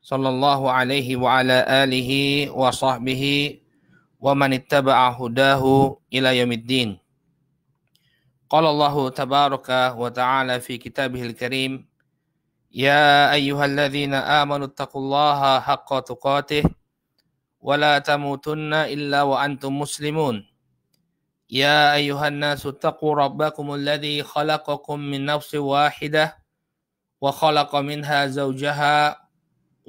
صلى الله عليه وعلى آله وصحبه ومن اتبع هداه إلى يوم الدين قال الله تبارك وتعالى في كتابه الكريم يا أيها الذين آمنوا اتقوا الله حق تقاته ولا تموتن إلا وأنتم مسلمون يا أيها الناس اتقوا ربكم الذي خلقكم من نفس واحدة وخلق منها زوجها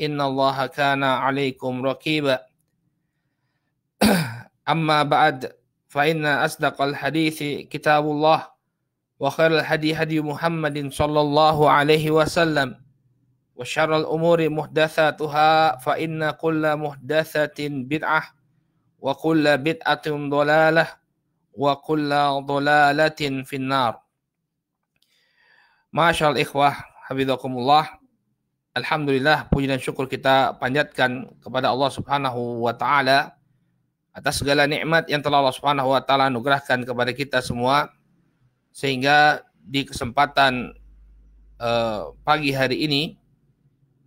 إن الله كان عليكم رقيبا أما بعد فإن أصدق الحديث كتاب الله وخير الحديث هدي محمد صلى الله عليه وسلم وشر الأمور محدثاتها فإن كل محدثة بدعة وكل بدعة ضلالة وكل ضلالة في النار ما شاء الإخوة حفظكم الله Alhamdulillah puji dan syukur kita panjatkan kepada Allah Subhanahu wa taala atas segala nikmat yang telah Allah Subhanahu wa taala anugerahkan kepada kita semua sehingga di kesempatan uh, pagi hari ini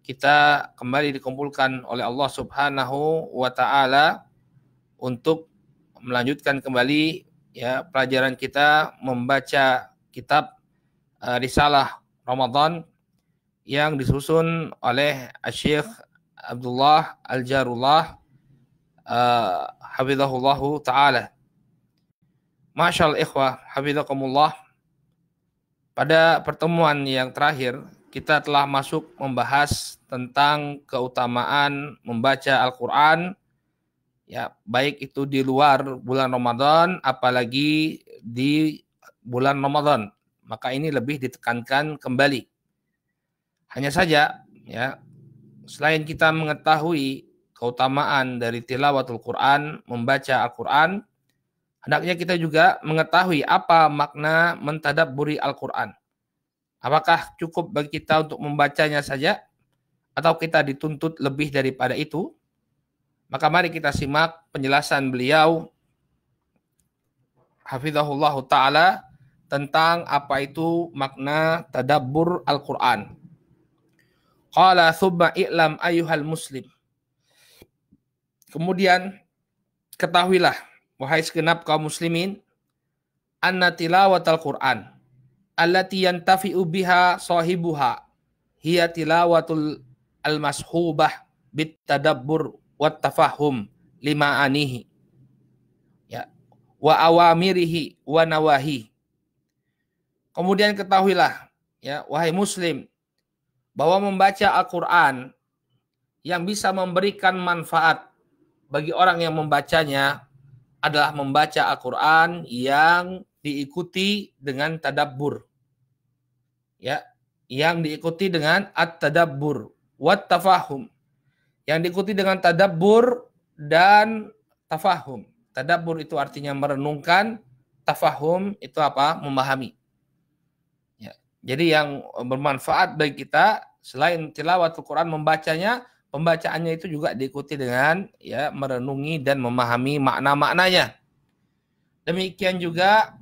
kita kembali dikumpulkan oleh Allah Subhanahu wa taala untuk melanjutkan kembali ya pelajaran kita membaca kitab uh, risalah Ramadan yang disusun oleh Syekh Abdullah Al-Jarullah uh, taala. Masyaallah ikhwah, Pada pertemuan yang terakhir, kita telah masuk membahas tentang keutamaan membaca Al-Qur'an ya, baik itu di luar bulan Ramadan apalagi di bulan Ramadan. Maka ini lebih ditekankan kembali. Hanya saja ya selain kita mengetahui keutamaan dari tilawatul Quran, membaca Al-Quran, hendaknya kita juga mengetahui apa makna mentadaburi Al-Quran. Apakah cukup bagi kita untuk membacanya saja atau kita dituntut lebih daripada itu? Maka mari kita simak penjelasan beliau Hafizahullah Ta'ala tentang apa itu makna tadabbur Al-Quran. Qala thumma i'lam ayuhal muslim. Kemudian ketahuilah wahai segenap kaum muslimin anna tilawatal Qur'an allati yantafi'u biha sahibuha hiya tilawatul al-mashubah bit tadabbur wat tafahum lima anihi ya wa awamirihi wa nawahi kemudian ketahuilah ya wahai muslim bahwa membaca Al-Quran yang bisa memberikan manfaat bagi orang yang membacanya adalah membaca Al-Quran yang diikuti dengan tadabbur. Ya, yang diikuti dengan at-tadabbur wat tafahum. Yang diikuti dengan tadabbur dan tafahum. Tadabbur itu artinya merenungkan, tafahum itu apa? memahami. Jadi yang eh, bermanfaat bagi kita selain al Quran membacanya, pembacaannya itu juga diikuti dengan ya merenungi dan memahami makna-maknanya. Demikian juga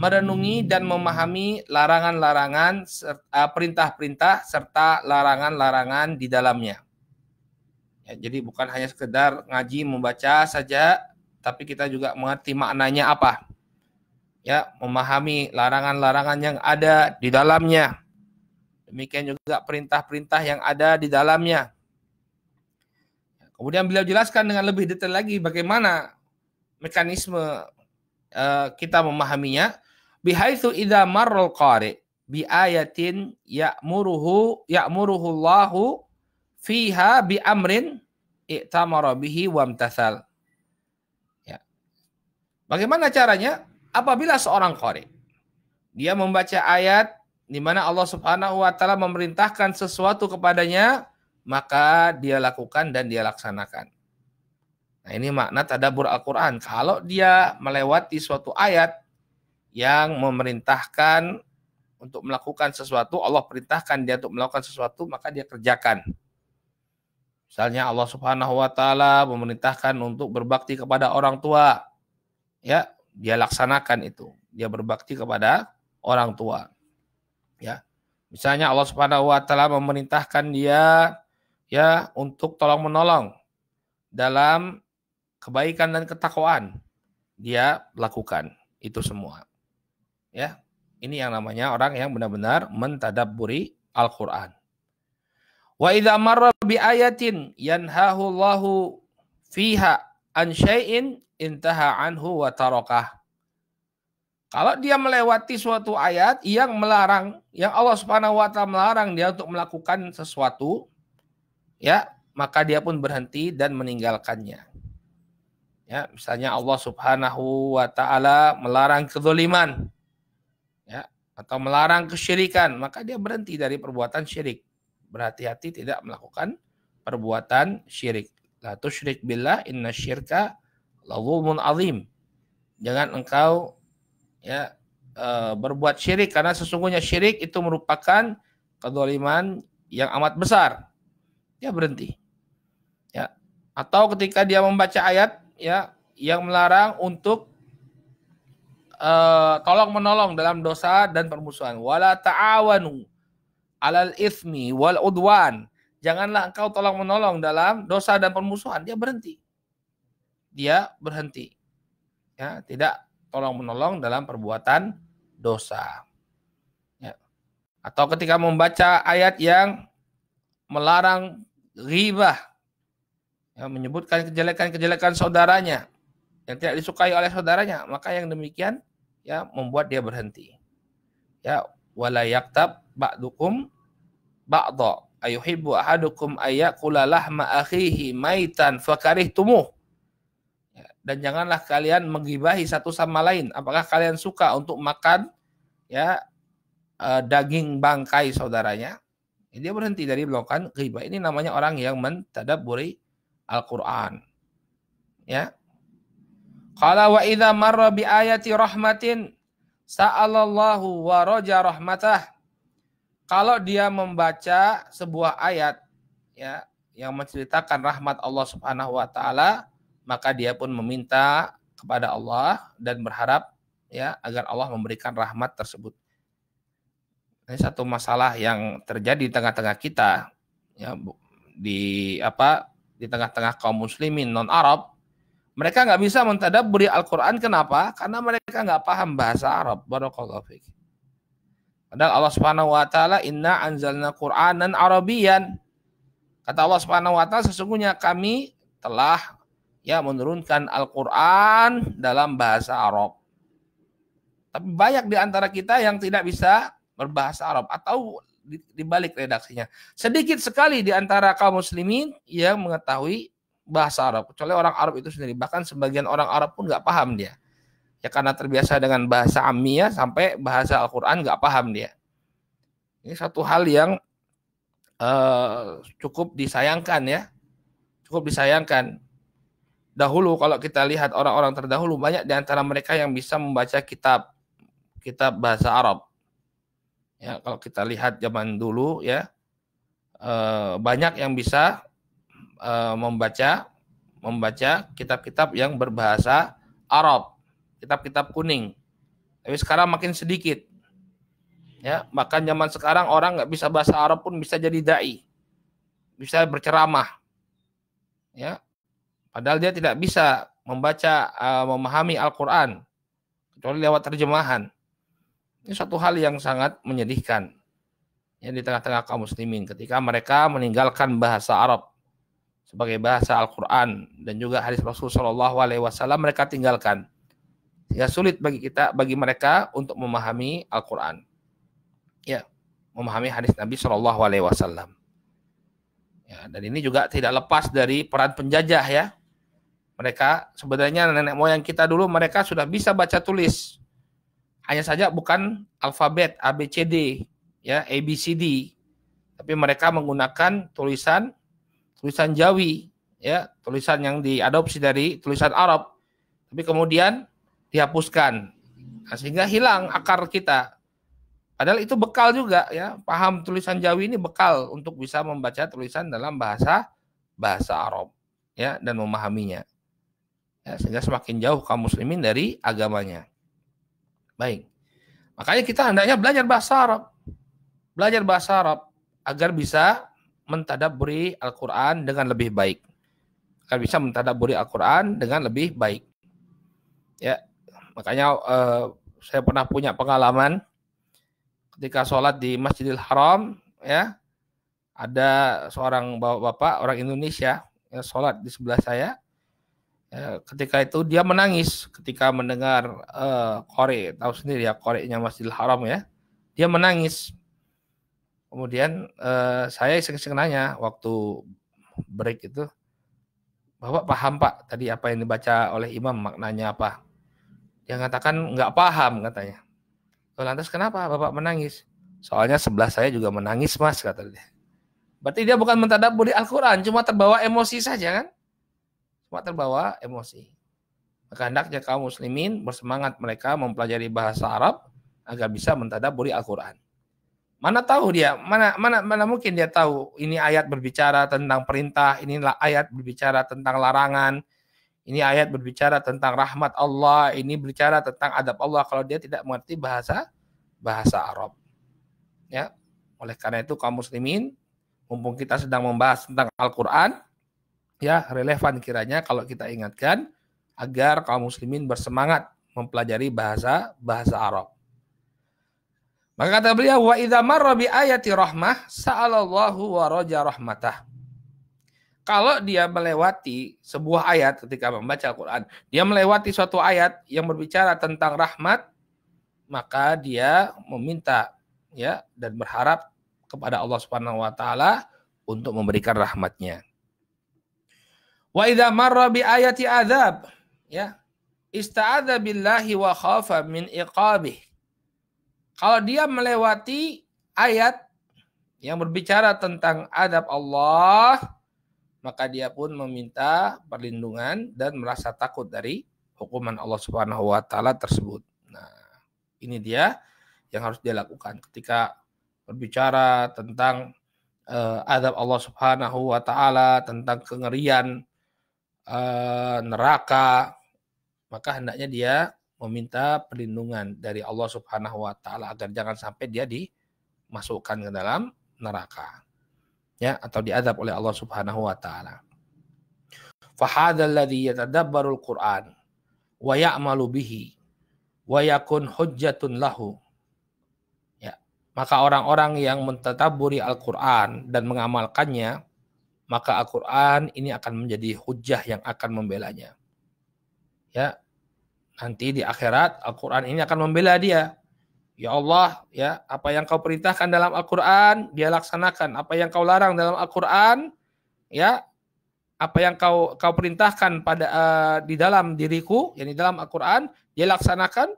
merenungi dan memahami larangan-larangan eh, perintah-perintah serta larangan-larangan di dalamnya. Ya, jadi bukan hanya sekedar ngaji membaca saja, tapi kita juga mengerti maknanya apa ya memahami larangan-larangan yang ada di dalamnya. Demikian juga perintah-perintah yang ada di dalamnya. Kemudian beliau jelaskan dengan lebih detail lagi bagaimana mekanisme uh, kita memahaminya. Bihaitsu idza marral qari bi ayatin ya'muruhu ya'muruhu Allahu fiha bi amrin i'tamara bihi wamtasal. Ya. Bagaimana caranya? Apabila seorang kori dia membaca ayat di mana Allah Subhanahu wa taala memerintahkan sesuatu kepadanya, maka dia lakukan dan dia laksanakan. Nah, ini makna tadabur Al-Qur'an. Kalau dia melewati suatu ayat yang memerintahkan untuk melakukan sesuatu, Allah perintahkan dia untuk melakukan sesuatu, maka dia kerjakan. Misalnya Allah Subhanahu wa taala memerintahkan untuk berbakti kepada orang tua. Ya, dia laksanakan itu. Dia berbakti kepada orang tua. Ya. Misalnya Allah Subhanahu wa taala memerintahkan dia ya untuk tolong menolong dalam kebaikan dan ketakwaan. Dia lakukan itu semua. Ya. Ini yang namanya orang yang benar-benar mentadaburi Al-Qur'an. Wa idza marra bi ayatin yanhahu Allahu fiha an syai'in intaha anhu wa tarokah. Kalau dia melewati suatu ayat yang melarang, yang Allah Subhanahu wa taala melarang dia untuk melakukan sesuatu, ya, maka dia pun berhenti dan meninggalkannya. Ya, misalnya Allah Subhanahu wa taala melarang kedoliman, ya, atau melarang kesyirikan, maka dia berhenti dari perbuatan syirik. Berhati-hati tidak melakukan perbuatan syirik. La tusyrik billah inna syirka Lawulmun azim. Jangan engkau ya eh, berbuat syirik karena sesungguhnya syirik itu merupakan kedoliman yang amat besar. Ya berhenti. Ya. Atau ketika dia membaca ayat ya yang melarang untuk uh, tolong menolong dalam dosa dan permusuhan. Wala ta'awanu alal ismi wal udwan. Janganlah engkau tolong menolong dalam dosa dan permusuhan. Dia berhenti dia berhenti. Ya, tidak tolong menolong dalam perbuatan dosa. Ya. Atau ketika membaca ayat yang melarang ghibah, ya, menyebutkan kejelekan-kejelekan saudaranya yang tidak disukai oleh saudaranya, maka yang demikian ya membuat dia berhenti. Ya, wala yaktab ba'dukum ba'dha ayuhibbu ahadukum lahma akhihi maitan fakarihtumuh dan janganlah kalian menggibahi satu sama lain. Apakah kalian suka untuk makan ya eh, daging bangkai saudaranya? Dia berhenti dari melakukan ghibah. Ini namanya orang yang mentadaburi Al-Qur'an. Ya. Qala wa idza marra bi ayati rahmatin sa'alallahu wa raja rahmatah. Kalau dia membaca sebuah ayat ya yang menceritakan rahmat Allah Subhanahu wa taala, maka dia pun meminta kepada Allah dan berharap ya agar Allah memberikan rahmat tersebut. Ini satu masalah yang terjadi di tengah-tengah kita ya di apa di tengah-tengah kaum muslimin non Arab mereka nggak bisa mentadaburi Al-Quran kenapa? Karena mereka nggak paham bahasa Arab. Barakallahu fiik. Padahal Allah Subhanahu wa taala inna anzalna Qur'anan Arabian. Kata Allah Subhanahu wa taala sesungguhnya kami telah ya menurunkan Al-Qur'an dalam bahasa Arab. Tapi banyak di antara kita yang tidak bisa berbahasa Arab atau dibalik redaksinya. Sedikit sekali di antara kaum muslimin yang mengetahui bahasa Arab, kecuali orang Arab itu sendiri. Bahkan sebagian orang Arab pun nggak paham dia. Ya karena terbiasa dengan bahasa Amiya sampai bahasa Al-Quran nggak paham dia. Ini satu hal yang uh, cukup disayangkan ya. Cukup disayangkan dahulu kalau kita lihat orang-orang terdahulu banyak di antara mereka yang bisa membaca kitab kitab bahasa Arab. Ya, kalau kita lihat zaman dulu ya eh, banyak yang bisa eh, membaca membaca kitab-kitab yang berbahasa Arab, kitab-kitab kuning. Tapi sekarang makin sedikit. Ya, bahkan zaman sekarang orang nggak bisa bahasa Arab pun bisa jadi dai, bisa berceramah. Ya, Padahal dia tidak bisa membaca, uh, memahami Al-Quran, kecuali lewat terjemahan. Ini suatu hal yang sangat menyedihkan ya, di tengah-tengah kaum muslimin ketika mereka meninggalkan bahasa Arab sebagai bahasa Al-Quran dan juga hadis Rasul Shallallahu mereka tinggalkan sehingga ya, sulit bagi kita bagi mereka untuk memahami Al-Quran ya memahami hadis Nabi Shallallahu Alaihi Wasallam ya, dan ini juga tidak lepas dari peran penjajah ya mereka sebenarnya nenek moyang kita dulu mereka sudah bisa baca tulis. Hanya saja bukan alfabet ABCD ya ABCD. Tapi mereka menggunakan tulisan tulisan Jawi ya, tulisan yang diadopsi dari tulisan Arab. Tapi kemudian dihapuskan. Nah, sehingga hilang akar kita. Padahal itu bekal juga ya, paham tulisan Jawi ini bekal untuk bisa membaca tulisan dalam bahasa bahasa Arab ya dan memahaminya. Ya, sehingga semakin jauh kaum muslimin dari agamanya. Baik. Makanya kita hendaknya belajar bahasa Arab. Belajar bahasa Arab agar bisa mentadaburi Al-Quran dengan lebih baik. Agar bisa mentadaburi Al-Quran dengan lebih baik. Ya, makanya uh, saya pernah punya pengalaman ketika sholat di Masjidil Haram, ya ada seorang bapak-bapak orang Indonesia yang sholat di sebelah saya, Ya, ketika itu dia menangis ketika mendengar uh, kore, tahu sendiri ya korenya Masjidil Haram ya. Dia menangis. Kemudian uh, saya iseng-iseng nanya waktu break itu, Bapak paham Pak tadi apa yang dibaca oleh imam maknanya apa? Dia mengatakan nggak paham katanya. Oh, lantas kenapa Bapak menangis? Soalnya sebelah saya juga menangis Mas kata dia. Berarti dia bukan mentadaburi Al-Quran, cuma terbawa emosi saja kan? cuma terbawa emosi. Maka hendaknya kaum muslimin bersemangat mereka mempelajari bahasa Arab agar bisa mentadaburi Al-Qur'an. Mana tahu dia, mana mana mana mungkin dia tahu ini ayat berbicara tentang perintah, Ini ayat berbicara tentang larangan, ini ayat berbicara tentang rahmat Allah, ini berbicara tentang adab Allah kalau dia tidak mengerti bahasa bahasa Arab. Ya. Oleh karena itu kaum muslimin mumpung kita sedang membahas tentang Al-Qur'an, ya relevan kiranya kalau kita ingatkan agar kaum muslimin bersemangat mempelajari bahasa bahasa Arab. Maka kata beliau wa idza marra bi ayati rahmah sa'alallahu wa raja rahmatah. Kalau dia melewati sebuah ayat ketika membaca Al-Qur'an, dia melewati suatu ayat yang berbicara tentang rahmat, maka dia meminta ya dan berharap kepada Allah Subhanahu wa taala untuk memberikan rahmatnya. Wa idza marra bi ayati adzab ya ista'adza billahi wa khafa min iqabih. Kalau dia melewati ayat yang berbicara tentang adab Allah, maka dia pun meminta perlindungan dan merasa takut dari hukuman Allah Subhanahu wa taala tersebut. Nah, ini dia yang harus dia lakukan ketika berbicara tentang uh, adab Allah Subhanahu wa taala, tentang kengerian uh, neraka, maka hendaknya dia meminta perlindungan dari Allah Subhanahu wa taala agar jangan sampai dia dimasukkan ke dalam neraka. Ya, atau diadab oleh Allah Subhanahu wa taala. Fahadzal ladzi yatadabbarul Qur'an wa ya'malu bihi wa yakun lahu. Ya, maka orang-orang yang mentadaburi Al-Qur'an dan mengamalkannya maka Al-Quran ini akan menjadi hujah yang akan membelanya. Ya, nanti di akhirat Al-Quran ini akan membela dia. Ya Allah, ya apa yang kau perintahkan dalam Al-Quran dia laksanakan. Apa yang kau larang dalam Al-Quran, ya apa yang kau kau perintahkan pada uh, di dalam diriku, jadi ya, di dalam Al-Quran dia laksanakan.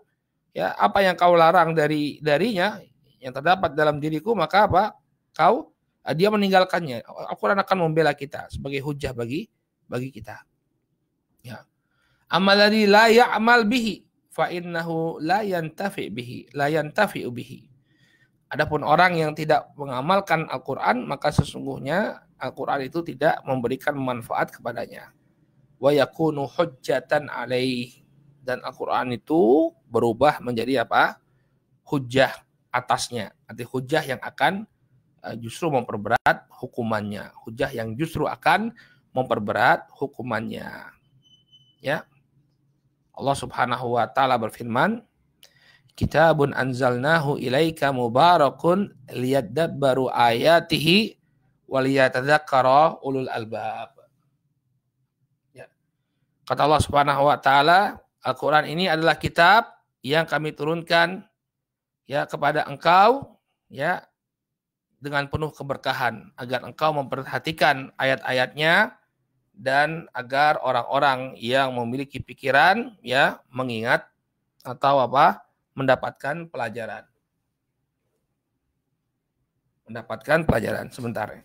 Ya apa yang kau larang dari darinya yang terdapat dalam diriku maka apa kau Eh, dia meninggalkannya. Al-Quran akan membela kita sebagai hujah bagi bagi kita. Ya. Amaladi la ya'mal bihi fa innahu la bihi, la yantafi bihi. Adapun orang yang tidak mengamalkan Al-Qur'an maka sesungguhnya Al-Qur'an itu tidak memberikan manfaat kepadanya. Wa yakunu hujjatan alaih dan Al-Qur'an itu berubah menjadi apa? hujah atasnya, arti hujah yang akan Eh, justru memperberat hukumannya. Hujah yang justru akan memperberat hukumannya. Ya. Allah Subhanahu wa taala berfirman, "Kitabun anzalnahu ilaika mubarakun liyadabbaru ayatihi waliyatadzakkara ulul albab." Ya. Kata Allah Subhanahu wa taala, Al-Qur'an ini adalah kitab yang kami turunkan ya kepada engkau ya dengan penuh keberkahan, agar engkau memperhatikan ayat-ayatnya dan agar orang-orang yang memiliki pikiran ya mengingat atau apa mendapatkan pelajaran. Mendapatkan pelajaran sebentar ya.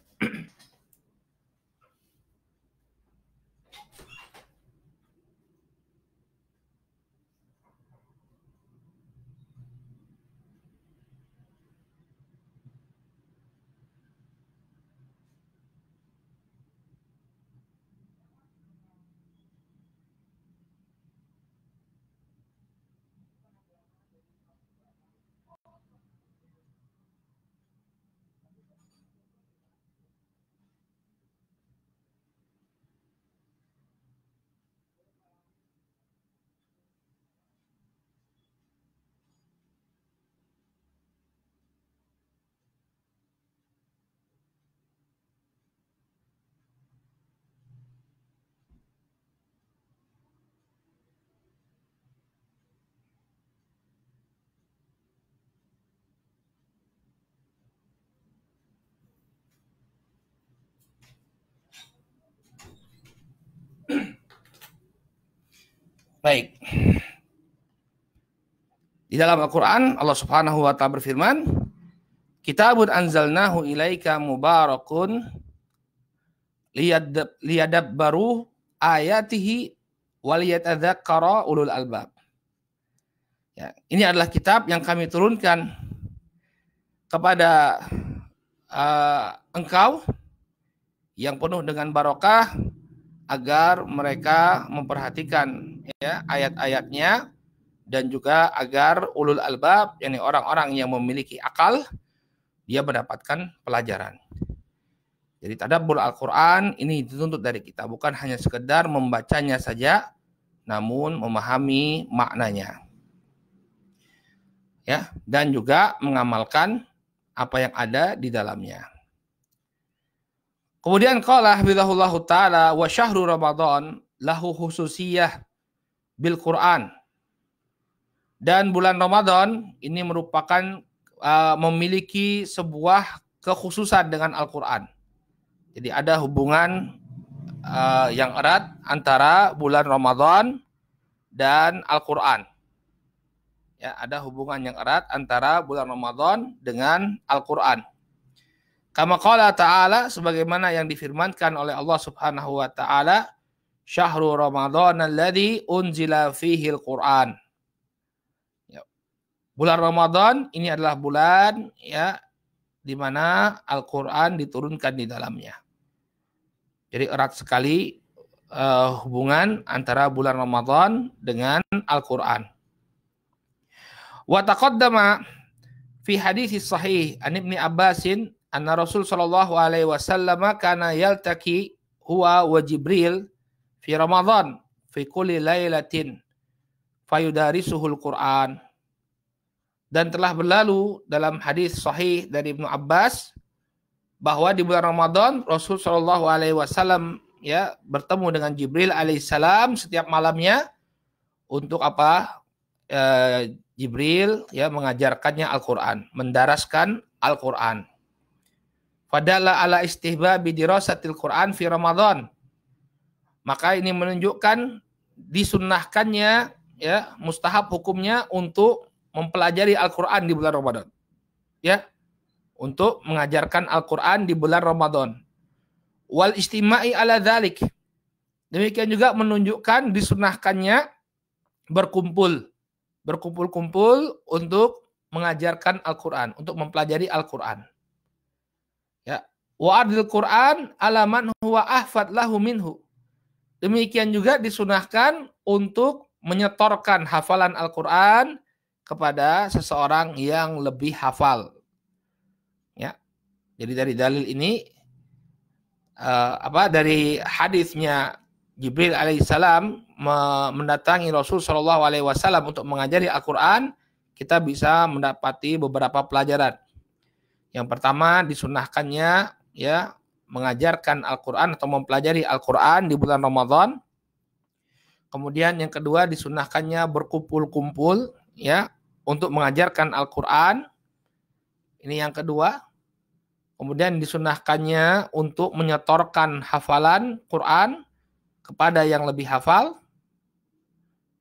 Baik. Di dalam Al-Qur'an Allah Subhanahu wa taala berfirman, "Kitabun anzalnahu ilaika mubarakun liyadab, liyadabbaru ayatihi waliyatadzakara ulul albab." Ya, ini adalah kitab yang kami turunkan kepada uh, engkau yang penuh dengan barokah agar mereka memperhatikan ya ayat-ayatnya dan juga agar ulul albab yakni orang-orang yang memiliki akal dia mendapatkan pelajaran. Jadi tadabbur Al-Qur'an ini dituntut dari kita bukan hanya sekedar membacanya saja namun memahami maknanya. Ya, dan juga mengamalkan apa yang ada di dalamnya. Kemudian qala hafizahullah taala wa syahrul ramadan lahu khususiyah bil Quran. Dan bulan Ramadan ini merupakan uh, memiliki sebuah kekhususan dengan Al-Qur'an. Jadi ada hubungan uh, yang erat antara bulan Ramadan dan Al-Qur'an. Ya, ada hubungan yang erat antara bulan Ramadan dengan Al-Qur'an. Kama qala ta'ala sebagaimana yang difirmankan oleh Allah Subhanahu wa taala syahrul Ramadhan alladhi unzila fihi Al-Quran. Ya. Bulan Ramadan ini adalah bulan ya di mana Al-Quran diturunkan di dalamnya. Jadi erat sekali uh, hubungan antara bulan Ramadan dengan Al-Quran. Wa taqaddama fi hadis sahih an Ibnu Abbasin anna Rasul sallallahu alaihi wasallam kana yaltaki huwa wa Jibril fi Ramadan fi kulli lailatin fayudarisuhul Quran dan telah berlalu dalam hadis sahih dari Ibnu Abbas bahwa di bulan Ramadan Rasul Shallallahu alaihi wasallam ya bertemu dengan Jibril alaihissalam setiap malamnya untuk apa? E, Jibril ya mengajarkannya Al-Qur'an, mendaraskan Al-Qur'an. Fadalla ala istihbabi dirasatil Qur'an fi Ramadan maka ini menunjukkan disunnahkannya ya mustahab hukumnya untuk mempelajari Al-Qur'an di bulan Ramadan. Ya. Untuk mengajarkan Al-Qur'an di bulan Ramadan. Wal istima'i ala dzalik. Demikian juga menunjukkan disunahkannya berkumpul berkumpul-kumpul untuk mengajarkan Al-Qur'an, untuk mempelajari Al-Qur'an. Ya. Wa adil Qur'an alaman huwa ahfad lahu minhu. Demikian juga disunahkan untuk menyetorkan hafalan Al-Quran kepada seseorang yang lebih hafal. Ya, jadi dari dalil ini uh, apa dari hadisnya Jibril alaihissalam mendatangi Rasul Shallallahu alaihi wasallam untuk mengajari Al-Qur'an, kita bisa mendapati beberapa pelajaran. Yang pertama disunahkannya ya mengajarkan Al-Quran atau mempelajari Al-Quran di bulan Ramadan. Kemudian yang kedua disunahkannya berkumpul-kumpul ya untuk mengajarkan Al-Quran. Ini yang kedua. Kemudian disunahkannya untuk menyetorkan hafalan Quran kepada yang lebih hafal.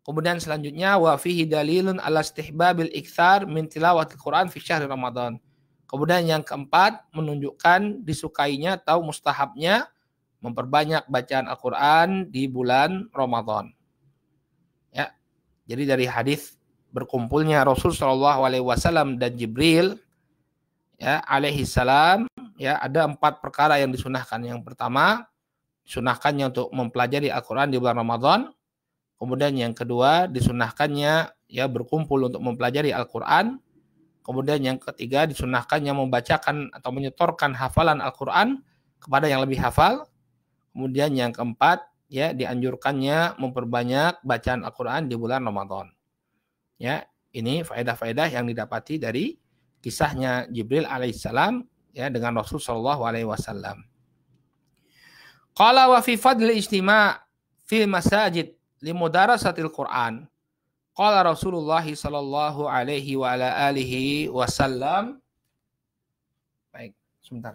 Kemudian selanjutnya wa fihi dalilun ala istihbabil iktsar min Quran fi syahr Ramadan. Kemudian yang keempat, menunjukkan disukainya atau mustahabnya memperbanyak bacaan Al-Quran di bulan Ramadan. Ya, jadi dari hadis berkumpulnya Rasul Shallallahu Alaihi Wasallam dan Jibril, ya, alaihi salam, ya, ada empat perkara yang disunahkan. Yang pertama, sunahkannya untuk mempelajari Al-Quran di bulan Ramadan. Kemudian yang kedua, disunahkannya ya berkumpul untuk mempelajari Al-Quran. Kemudian yang ketiga disunahkan yang membacakan atau menyetorkan hafalan Al-Quran kepada yang lebih hafal. Kemudian yang keempat ya dianjurkannya memperbanyak bacaan Al-Quran di bulan Ramadan. Ya, ini faedah-faedah yang didapati dari kisahnya Jibril alaihissalam ya dengan Rasul Shallallahu alaihi wasallam. Qala wa fi fadli ijtima' fi masajid Al-Qur'an Qala Rasulullah sallallahu alaihi wa ala alihi wasallam. Baik, sebentar.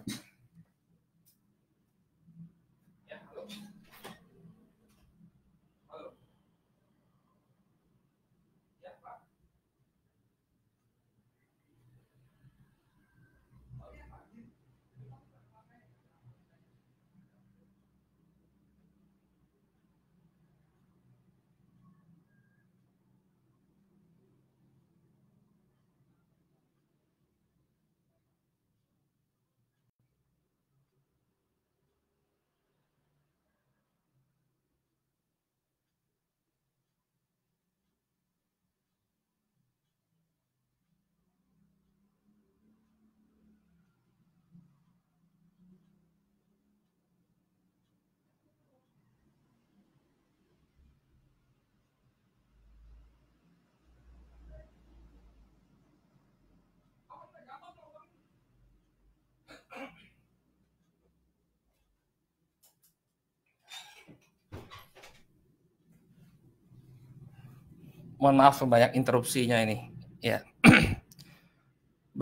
mohon maaf banyak interupsinya ini. Ya.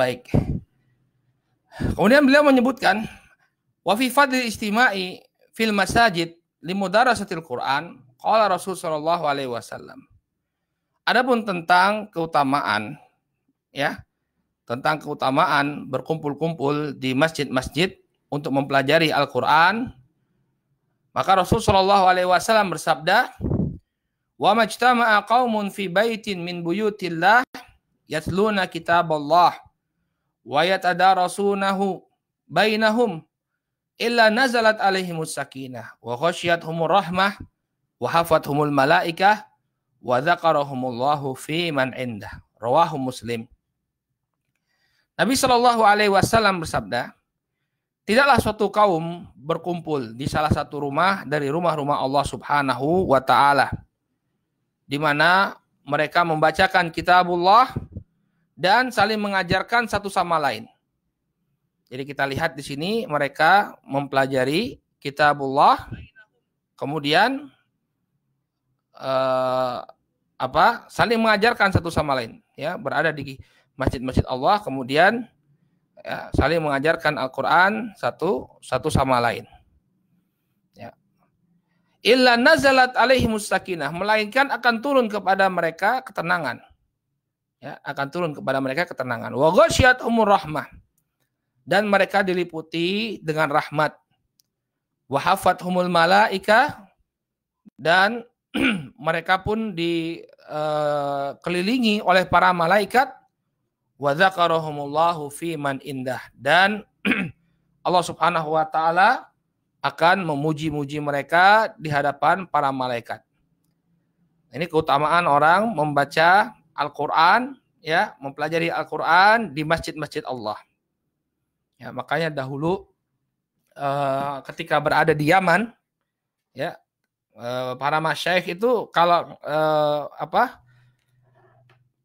Baik. Kemudian beliau menyebutkan wafifat fi fadli istima'i fil masajid Quran kala Rasul Shallallahu alaihi wasallam. Adapun tentang keutamaan ya, tentang keutamaan berkumpul-kumpul di masjid-masjid untuk mempelajari Al-Qur'an, maka Rasul Shallallahu alaihi wasallam bersabda, Wa majtama'a qaumun fi baitin min buyutillah yatluna kitaballah wa yatadarasunahu bainahum illa nazalat alaihimus sakinah wa khasyiathumur rahmah wa hafathumul malaikah wa dzakarahumullahu fi man indah rawahu muslim Nabi Shallallahu alaihi wasallam bersabda Tidaklah suatu kaum berkumpul di salah satu rumah dari rumah-rumah Allah Subhanahu wa taala di mana mereka membacakan kitabullah dan saling mengajarkan satu sama lain. Jadi kita lihat di sini mereka mempelajari kitabullah kemudian eh, apa? saling mengajarkan satu sama lain ya, berada di masjid-masjid Allah kemudian ya, saling mengajarkan Al-Qur'an satu satu sama lain illa nazalat alaihi mustakinah melainkan akan turun kepada mereka ketenangan ya akan turun kepada mereka ketenangan wa ghasyat umur rahmah dan mereka diliputi dengan rahmat wa humul malaika dan mereka pun dikelilingi eh, uh, oleh para malaikat wa dzakarahumallahu fi man indah dan Allah Subhanahu wa taala akan memuji-muji mereka di hadapan para malaikat. Ini keutamaan orang membaca Al-Qur'an ya, mempelajari Al-Qur'an di masjid-masjid Allah. Ya, makanya dahulu uh, ketika berada di Yaman ya, uh, para masyayikh itu kalau uh, apa?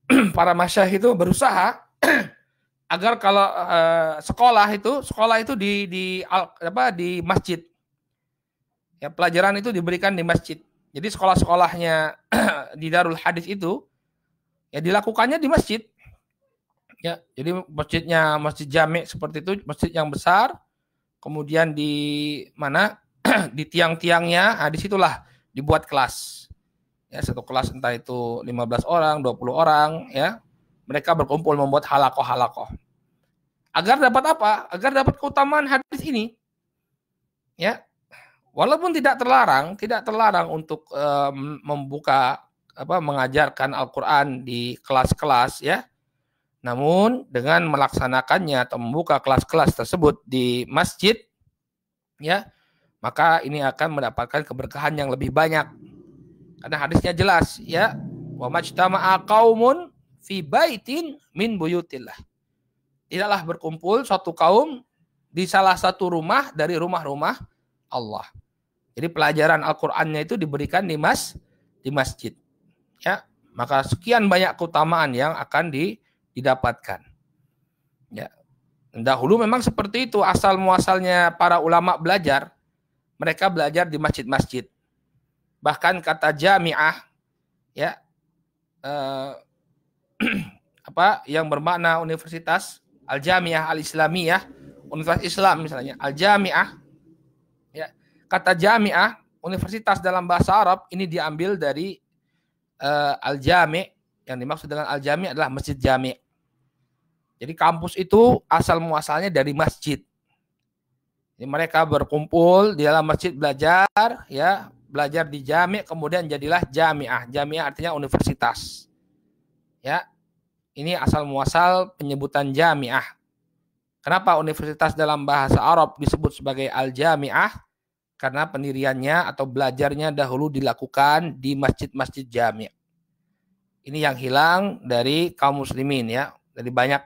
para masyayikh itu berusaha agar kalau uh, sekolah itu sekolah itu di di al apa di masjid ya pelajaran itu diberikan di masjid jadi sekolah-sekolahnya di Darul Hadis itu ya dilakukannya di masjid ya jadi masjidnya masjid jamek seperti itu masjid yang besar kemudian di mana di tiang-tiangnya nah disitulah dibuat kelas ya satu kelas entah itu 15 orang 20 orang ya mereka berkumpul membuat halakoh-halakoh. Agar dapat apa? Agar dapat keutamaan hadis ini. Ya. Walaupun tidak terlarang, tidak terlarang untuk eh, membuka apa mengajarkan Al-Qur'an di kelas-kelas ya. Namun dengan melaksanakannya atau membuka kelas-kelas tersebut di masjid ya, maka ini akan mendapatkan keberkahan yang lebih banyak. Karena hadisnya jelas ya, wa majtama'a qaumun fi baitin min buyutillah. Tidaklah berkumpul suatu kaum di salah satu rumah dari rumah-rumah Allah. Jadi pelajaran Al-Qur'annya itu diberikan di mas di masjid. Ya, maka sekian banyak keutamaan yang akan di, didapatkan. Ya. Dahulu memang seperti itu asal muasalnya para ulama belajar. Mereka belajar di masjid-masjid. Bahkan kata jamiah ya eh, apa yang bermakna universitas Al Jamiah Al Islamiyah, Universitas Islam misalnya, Al Jamiah. Ya, kata Jamiah, universitas dalam bahasa Arab ini diambil dari uh, eh, Al Jami yang dimaksud dengan Al Jami adalah Masjid Jami. Jadi kampus itu asal muasalnya dari masjid. Jadi mereka berkumpul di dalam masjid belajar, ya belajar di jami, kemudian jadilah jamiah. Jamiah artinya universitas ya ini asal muasal penyebutan jamiah. Kenapa universitas dalam bahasa Arab disebut sebagai al-jamiah? Karena pendiriannya atau belajarnya dahulu dilakukan di masjid-masjid jamiah. Ini yang hilang dari kaum muslimin ya. Dari banyak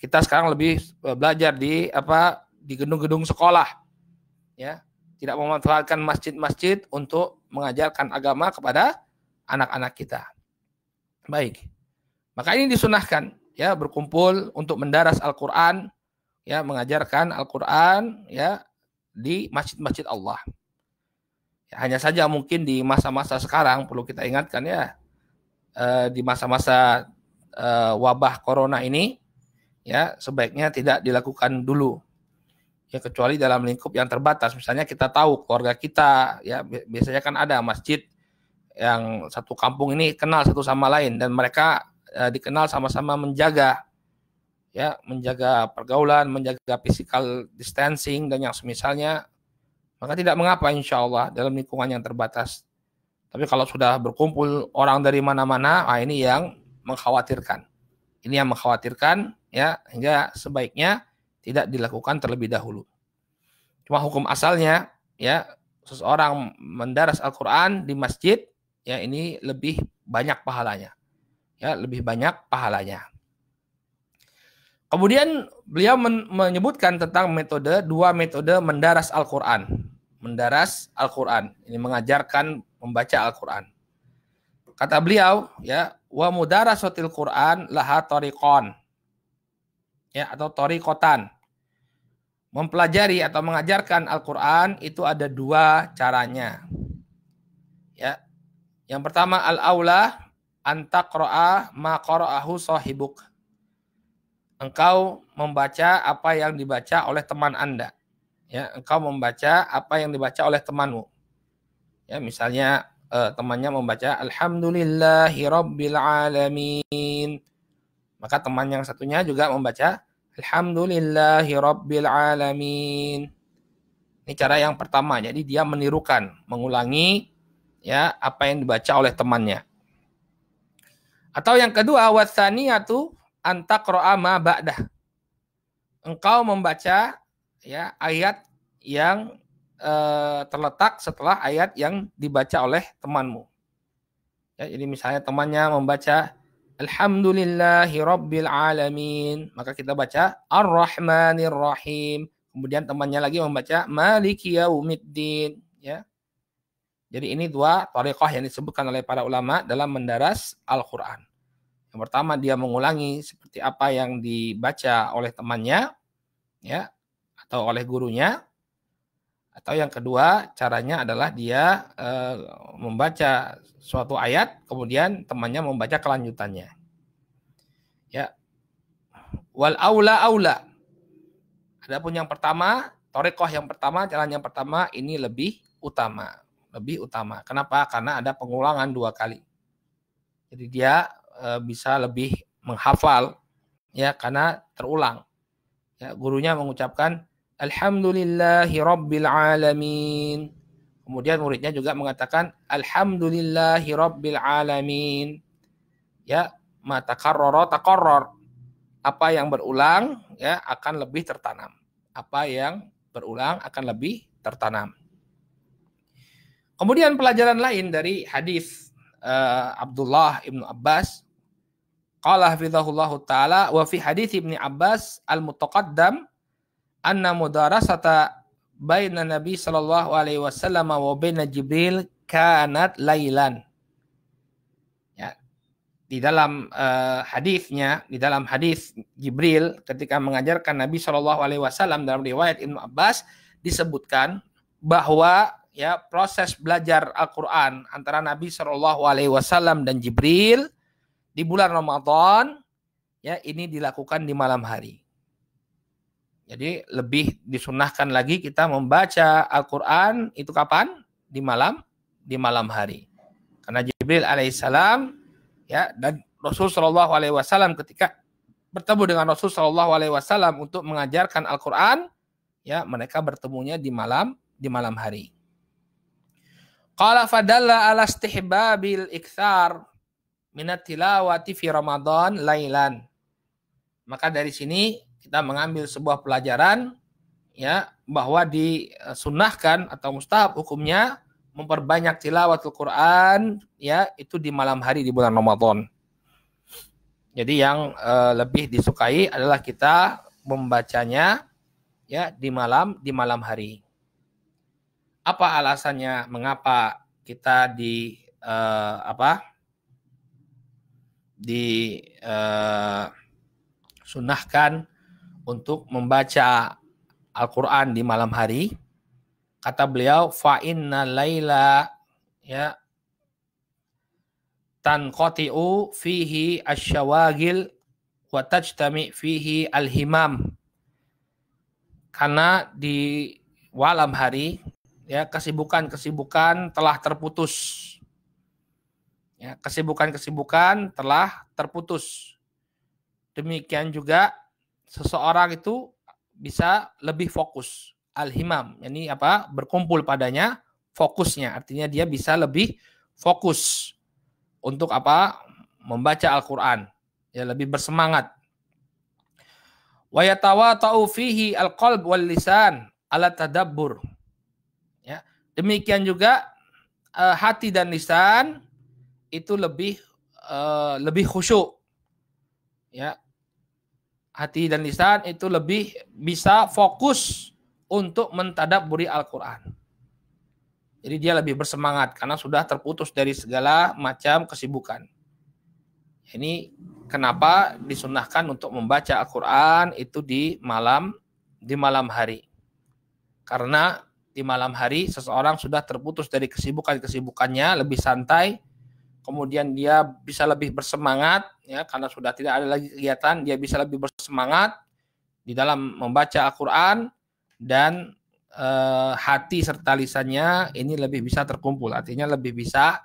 kita sekarang lebih eh, belajar di apa di gedung-gedung sekolah. Ya, tidak memanfaatkan masjid-masjid untuk mengajarkan agama kepada anak-anak kita. Baik. Maka ini disunahkan ya berkumpul untuk mendaras Al-Qur'an ya mengajarkan Al-Qur'an ya di masjid-masjid Allah. Ya, hanya saja mungkin di masa-masa sekarang perlu kita ingatkan ya eh, di masa-masa eh, wabah corona ini ya sebaiknya tidak dilakukan dulu ya kecuali dalam lingkup yang terbatas misalnya kita tahu keluarga kita ya biasanya kan ada masjid yang satu kampung ini kenal satu sama lain dan mereka uh, dikenal sama-sama menjaga ya menjaga pergaulan, menjaga physical distancing dan yang semisalnya, maka tidak mengapa insya Allah dalam lingkungan yang terbatas. Tapi kalau sudah berkumpul orang dari mana-mana, ah ini yang mengkhawatirkan. Ini yang mengkhawatirkan ya hingga sebaiknya tidak dilakukan terlebih dahulu. Cuma hukum asalnya ya seseorang mendaras Al-Qur'an di masjid ya ini lebih banyak pahalanya ya lebih banyak pahalanya. Kemudian beliau men menyebutkan tentang metode dua metode mendaras Al-Qur'an. Mendaras Al-Qur'an, ini mengajarkan membaca Al-Qur'an. Kata beliau, ya, wa mudarasatil Qur'an laha tariqon. Ya, atau torikotan, Mempelajari atau mengajarkan Al-Qur'an itu ada dua caranya. Ya. Yang pertama al-aula antakroa ma sohibuk. Engkau membaca apa yang dibaca oleh teman Anda. Ya, engkau membaca apa yang dibaca oleh temanmu. Ya, misalnya eh, temannya membaca alhamdulillahi rabbil alamin. Maka teman yang satunya juga membaca alhamdulillahi rabbil alamin. Ini cara yang pertama. Jadi dia menirukan, mengulangi ya apa yang dibaca oleh temannya. Atau yang kedua wasaniyatu antaqra'a ma ba'dah. Engkau membaca ya ayat yang e, terletak setelah ayat yang dibaca oleh temanmu. Ya, jadi misalnya temannya membaca Alhamdulillahi Rabbil Alamin. Maka kita baca Ar-Rahmanir Rahim. Kemudian temannya lagi membaca Maliki Yaumiddin. Ya. Jadi ini dua tariqah yang disebutkan oleh para ulama dalam mendaras Al-Quran. Yang pertama dia mengulangi seperti apa yang dibaca oleh temannya ya atau oleh gurunya. Atau yang kedua caranya adalah dia e, membaca suatu ayat kemudian temannya membaca kelanjutannya. Ya. Wal aula aula. Adapun yang pertama, torekoh yang pertama, jalan yang pertama ini lebih utama lebih utama. Kenapa? Karena ada pengulangan dua kali. Jadi dia e, bisa lebih menghafal ya karena terulang. Ya, gurunya mengucapkan alhamdulillahi rabbil alamin. Kemudian muridnya juga mengatakan alhamdulillahi rabbil alamin. Ya, mata karoro takoror. Apa yang berulang ya akan lebih tertanam. Apa yang berulang akan lebih tertanam. Kemudian pelajaran lain dari hadis uh, Abdullah ibnu Abbas, qala hafizahullahu taala wa fi hadis ibnu Abbas al mutaqaddam anna mudarasata baina Nabi sallallahu alaihi wasallam wa baina Jibril kanat lailan. Ya. Di dalam uh, hadisnya, di dalam hadis Jibril ketika mengajarkan Nabi Shallallahu alaihi wasallam dalam riwayat Ibnu Abbas disebutkan bahwa ya proses belajar Al-Qur'an antara Nabi Shallallahu alaihi wasallam dan Jibril di bulan Ramadan ya ini dilakukan di malam hari. Jadi lebih disunahkan lagi kita membaca Al-Qur'an itu kapan? Di malam di malam hari. Karena Jibril alaihissalam ya dan Rasul Shallallahu alaihi wasallam ketika bertemu dengan Rasul Shallallahu alaihi wasallam untuk mengajarkan Al-Qur'an ya mereka bertemunya di malam di malam hari. Qala fadalla ala istihbabil ikthar minat tilawati fi Ramadan lailan. Maka dari sini kita mengambil sebuah pelajaran ya bahwa disunahkan atau mustahab hukumnya memperbanyak tilawatul Quran ya itu di malam hari di bulan Ramadan. Jadi yang uh, lebih disukai adalah kita membacanya ya di malam di malam hari apa alasannya mengapa kita di uh, apa di uh, untuk membaca Al-Qur'an di malam hari kata beliau fa inna laila ya qati'u fihi asyawagil wa tajtami fihi alhimam karena di malam hari ya kesibukan-kesibukan telah terputus. Ya, kesibukan-kesibukan telah terputus. Demikian juga seseorang itu bisa lebih fokus al-himam, apa? berkumpul padanya fokusnya. Artinya dia bisa lebih fokus untuk apa? membaca Al-Qur'an. Ya lebih bersemangat. Wa taufihi fihi al-qalb wal lisan ala tadabbur Demikian juga uh, hati dan lisan itu lebih uh, lebih khusyuk. Ya. Hati dan lisan itu lebih bisa fokus untuk mentadaburi Al-Qur'an. Jadi dia lebih bersemangat karena sudah terputus dari segala macam kesibukan. Ini kenapa disunahkan untuk membaca Al-Qur'an itu di malam di malam hari. Karena di malam hari seseorang sudah terputus dari kesibukan-kesibukannya lebih santai kemudian dia bisa lebih bersemangat ya karena sudah tidak ada lagi kegiatan dia bisa lebih bersemangat di dalam membaca Al-Qur'an dan e, hati serta lisannya ini lebih bisa terkumpul artinya lebih bisa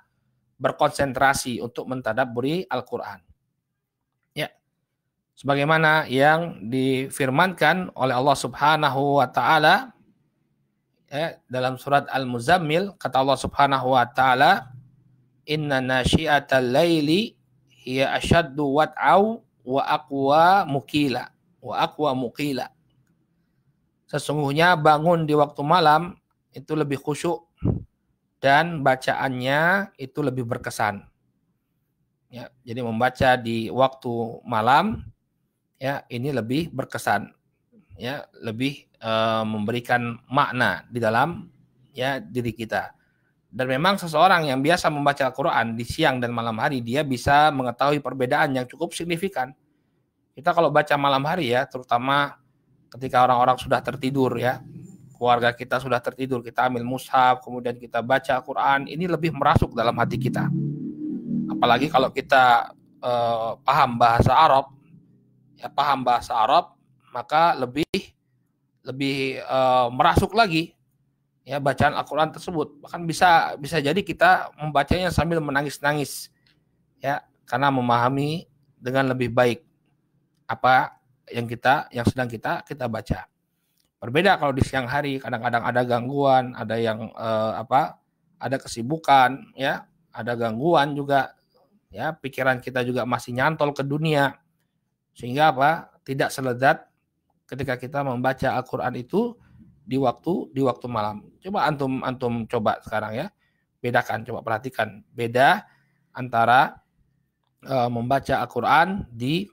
berkonsentrasi untuk mentadaburi Al-Qur'an. Ya. Sebagaimana yang difirmankan oleh Allah Subhanahu wa taala ya, dalam surat Al-Muzammil kata Allah Subhanahu wa taala inna nasyiatal laili hiya asyaddu wat'au wa aqwa mukila wa aqwa mukila sesungguhnya bangun di waktu malam itu lebih khusyuk dan bacaannya itu lebih berkesan ya jadi membaca di waktu malam ya ini lebih berkesan ya lebih uh, memberikan makna di dalam ya diri kita. Dan memang seseorang yang biasa membaca Al-Qur'an di siang dan malam hari dia bisa mengetahui perbedaan yang cukup signifikan. Kita kalau baca malam hari ya, terutama ketika orang-orang sudah tertidur ya, keluarga kita sudah tertidur, kita ambil mushaf, kemudian kita baca Al-Qur'an, ini lebih merasuk dalam hati kita. Apalagi kalau kita eh, paham bahasa Arab, ya paham bahasa Arab, maka lebih lebih uh, merasuk lagi ya bacaan Al-Qur'an tersebut. Bahkan bisa bisa jadi kita membacanya sambil menangis-nangis. Ya, karena memahami dengan lebih baik apa yang kita yang sedang kita kita baca. Berbeda kalau di siang hari kadang-kadang ada gangguan, ada yang eh, apa? ada kesibukan ya, ada gangguan juga ya, pikiran kita juga masih nyantol ke dunia. Sehingga apa? tidak seledat ketika kita membaca Al-Qur'an itu di waktu di waktu malam. Coba antum antum coba sekarang ya. Bedakan coba perhatikan beda antara e, membaca Al-Qur'an di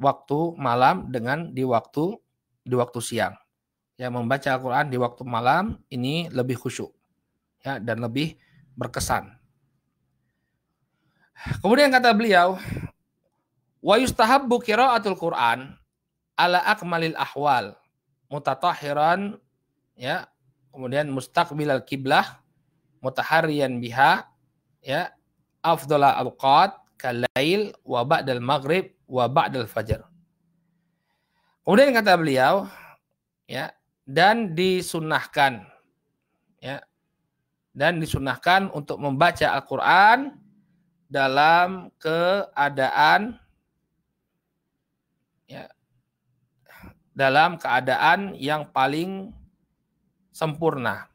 waktu malam dengan di waktu di waktu siang. Ya membaca Al-Qur'an di waktu malam ini lebih khusyuk. Ya dan lebih berkesan. Kemudian kata beliau, wa yustahabbu qiraatul Qur'an ala akmalil ahwal mutatahiran ya kemudian mustaqbilal kiblah mutaharian biha ya afdala alqat kalail wa ba'dal maghrib wa ba'dal fajar kemudian kata beliau ya dan disunahkan ya dan disunahkan untuk membaca Al-Qur'an dalam keadaan ya dalam keadaan yang paling sempurna.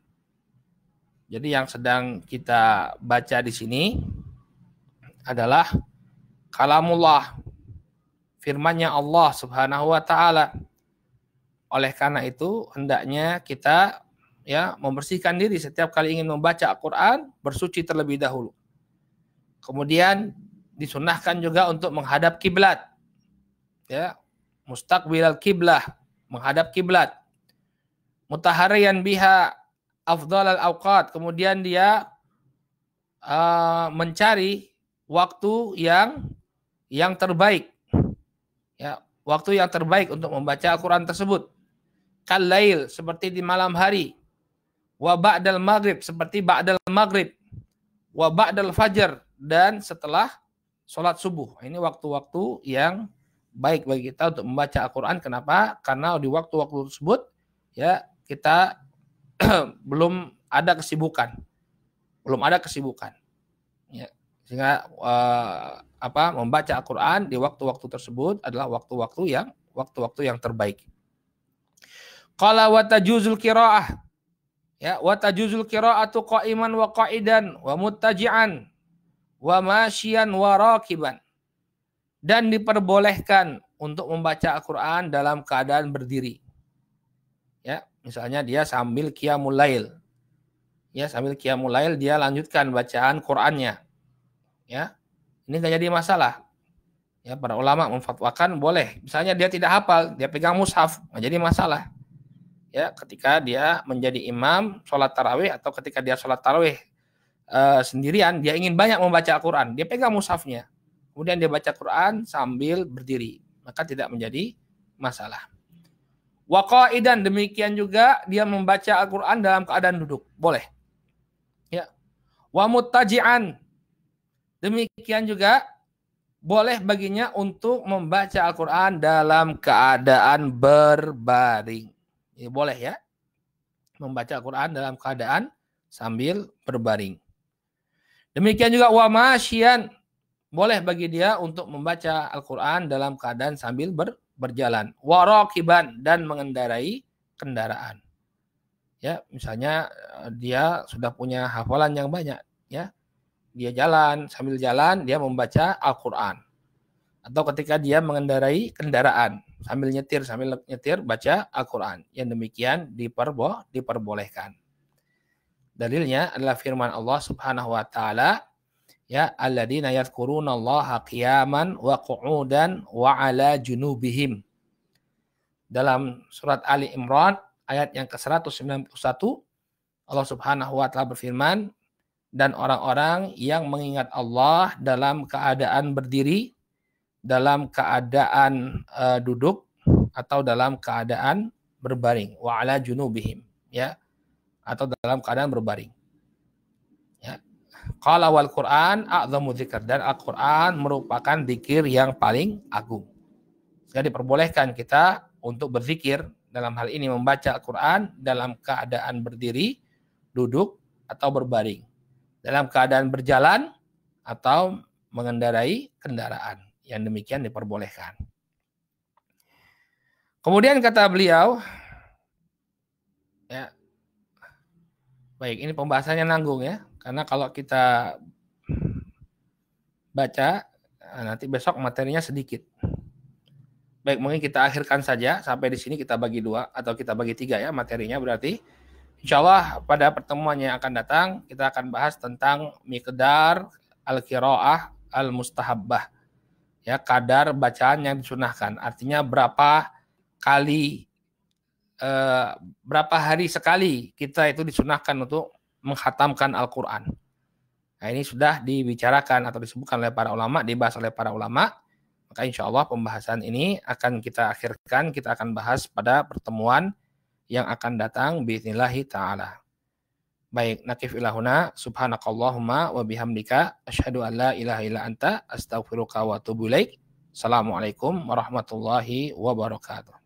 Jadi yang sedang kita baca di sini adalah kalamullah firmannya Allah Subhanahu wa taala. Oleh karena itu hendaknya kita ya membersihkan diri setiap kali ingin membaca Al-Qur'an bersuci terlebih dahulu. Kemudian disunahkan juga untuk menghadap kiblat. Ya, mustaqbilal kiblah menghadap kiblat mutaharian biha afdal al awqat kemudian dia uh, mencari waktu yang yang terbaik ya waktu yang terbaik untuk membaca Al-Qur'an tersebut kalail seperti di malam hari wa ba'dal maghrib seperti ba'dal maghrib wa ba'dal fajar dan setelah sholat subuh ini waktu-waktu yang baik bagi kita untuk membaca Al-Qur'an. Kenapa? Karena di waktu-waktu tersebut ya kita belum ada kesibukan. Belum ada kesibukan. Ya. Sehingga uh, apa membaca Al-Qur'an di waktu-waktu tersebut adalah waktu-waktu yang waktu-waktu yang terbaik. kalau watajuzul kiroah Ya, watajuzul kiroah qiraatu qa'iman wa qa'idan wa mutajian wa masyian wa rakiban dan diperbolehkan untuk membaca Al-Quran dalam keadaan berdiri. Ya, misalnya dia sambil qiyamul lail. Ya, sambil qiyamul lail dia lanjutkan bacaan Qur'annya. Ya. Ini nggak jadi masalah. Ya, para ulama memfatwakan boleh. Misalnya dia tidak hafal, dia pegang mushaf, nggak jadi masalah. Ya, ketika dia menjadi imam sholat tarawih atau ketika dia sholat tarawih eh, sendirian, dia ingin banyak membaca Al-Quran, dia pegang mushafnya Kemudian dia baca Quran sambil berdiri, maka tidak menjadi masalah. Waqaidan demikian juga dia membaca Al-Qur'an dalam keadaan duduk, boleh. Ya. Wa mutaji'an. demikian juga boleh baginya untuk membaca Al-Qur'an dalam keadaan berbaring. Ya, boleh ya. Membaca Al-Qur'an dalam keadaan sambil berbaring. Demikian juga wa masyian boleh bagi dia untuk membaca Al-Quran dalam keadaan sambil ber, berjalan. Warokiban dan mengendarai kendaraan. Ya, misalnya eh, dia sudah punya hafalan yang banyak, ya. Dia jalan, sambil jalan dia membaca Al-Quran. Atau ketika dia mengendarai kendaraan, sambil nyetir, sambil nyetir baca Al-Quran. Yang demikian diperbo, diperbolehkan. Dalilnya adalah firman Allah Subhanahu wa taala ya alladzina yadhkurunallaha qiyaman wa qu'udan wa ala junubihim dalam surat Ali Imran ayat yang ke-191 Allah Subhanahu wa taala berfirman dan orang-orang yang mengingat Allah dalam keadaan berdiri dalam keadaan uh, duduk atau dalam keadaan berbaring wa ala junubihim ya atau dalam keadaan berbaring Qala wal Qur'an a'zamu dzikr dan Al-Qur'an merupakan zikir yang paling agung. Sehingga diperbolehkan kita untuk berzikir dalam hal ini membaca Al-Qur'an dalam keadaan berdiri, duduk atau berbaring. Dalam keadaan berjalan atau mengendarai kendaraan. Yang demikian diperbolehkan. Kemudian kata beliau ya Baik, ini pembahasannya nanggung ya. Karena kalau kita baca ah, nanti besok materinya sedikit. Baik, mungkin kita akhirkan saja sampai di sini kita bagi dua atau kita bagi tiga ya materinya berarti. Insya Allah pada pertemuan yang akan datang kita akan bahas tentang mikedar al-kiroah al-mustahabbah. Ya, kadar bacaan yang disunahkan. Artinya berapa kali eh, berapa hari sekali kita itu disunahkan untuk menghatamkan Al-Quran. Nah ini sudah dibicarakan atau disebutkan oleh para ulama, dibahas oleh para ulama. Maka insya Allah pembahasan ini akan kita akhirkan, kita akan bahas pada pertemuan yang akan datang biiznillahi ta'ala. Baik, nakif ilahuna, subhanakallahumma wa bihamdika, asyhadu an la ilaha ila anta, astaghfiruka wa atubu ilaik. Assalamualaikum warahmatullahi wabarakatuh.